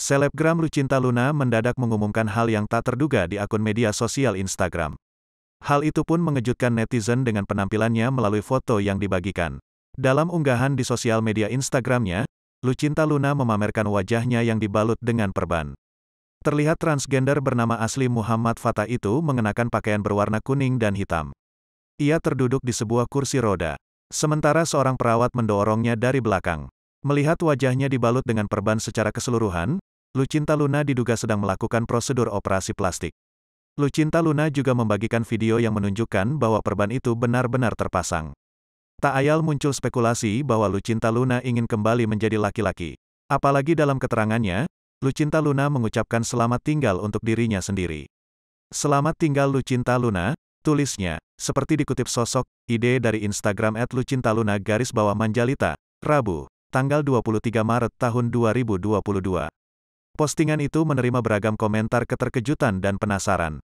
Selebgram Lucinta Luna mendadak mengumumkan hal yang tak terduga di akun media sosial Instagram. Hal itu pun mengejutkan netizen dengan penampilannya melalui foto yang dibagikan. Dalam unggahan di sosial media Instagramnya, Lucinta Luna memamerkan wajahnya yang dibalut dengan perban. Terlihat transgender bernama asli Muhammad Fatah itu mengenakan pakaian berwarna kuning dan hitam. Ia terduduk di sebuah kursi roda. Sementara seorang perawat mendorongnya dari belakang. Melihat wajahnya dibalut dengan perban secara keseluruhan, Lucinta Luna diduga sedang melakukan prosedur operasi plastik. Lucinta Luna juga membagikan video yang menunjukkan bahwa perban itu benar-benar terpasang. Tak ayal muncul spekulasi bahwa Lucinta Luna ingin kembali menjadi laki-laki. Apalagi dalam keterangannya, Lucinta Luna mengucapkan selamat tinggal untuk dirinya sendiri. Selamat tinggal Lucinta Luna, tulisnya, seperti dikutip sosok, ide dari Instagram at Lucinta Luna garis bawah Manjalita, Rabu, tanggal 23 Maret tahun 2022. Postingan itu menerima beragam komentar keterkejutan dan penasaran.